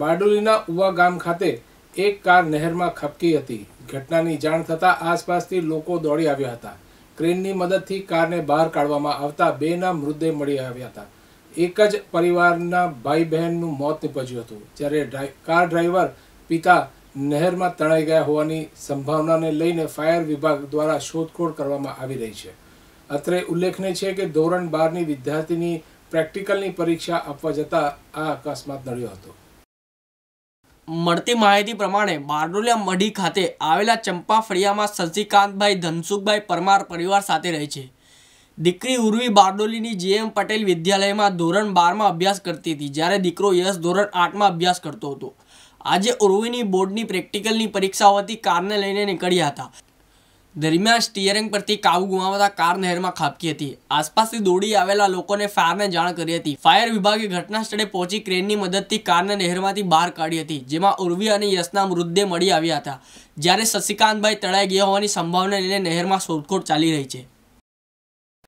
બારડોલીના ઉવા ગામ ખાતે એક કાર નહેરમાં ખપકી હતી ઘટનાની જાણ થતાં આસપાસથી લોકો દોડી આવ્યા હતા ક્રેનની મદદથી કારને બહાર કાઢવામાં આવતા બેના મૃતદેહ મળી આવ્યા હતા એક જ પરિવારના ભાઈ બહેનનું મોત નીપજ્યું હતું જ્યારે કાર ડ્રાઈવર પિતા નહેરમાં તણાઈ ગયા હોવાની સંભાવનાને લઈને ફાયર વિભાગ દ્વારા શોધખોળ કરવામાં આવી રહી છે અત્રે ઉલ્લેખનીય છે કે ધોરણ બારની વિદ્યાર્થીની પ્રેક્ટિકલની પરીક્ષા આપવા જતાં આ અકસ્માત નડ્યો હતો મળતી માહિતી પ્રમાણે બારડોલિયા મઢી ખાતે આવેલા ચંપા ફળિયામાં શશિકાંતભાઈ ધનસુખભાઈ પરમાર પરિવાર સાથે રહે છે દીકરી ઉર્વી બારડોલીની જેએમ પટેલ વિદ્યાલયમાં ધોરણ બારમાં અભ્યાસ કરતી હતી જ્યારે દીકરો યશ ધોરણ આઠમાં અભ્યાસ કરતો હતો આજે ઉર્વીની બોર્ડની પ્રેક્ટિકલની પરીક્ષાઓ હતી કારને લઈને નીકળ્યા હતા દરમિયાન સ્ટિયરિંગ પરથી કાબુ ગુમાવતા કાર નહેરમાં ખાબકી હતી આસપાસથી દોડી આવેલા લોકોને ફાયરને જાણ કરી હતી ફાયર વિભાગે ઘટના સ્થળે પહોંચી ક્રેનની મદદથી કારને નહેરમાંથી બહાર કાઢી હતી જેમાં ઉર્વી અને યશના મૃતદેહ મળી આવ્યા હતા જ્યારે શશિકાંતભાઈ તળાઈ ગયા હોવાની સંભાવના લઈને નહેરમાં શોધખોળ ચાલી રહી છે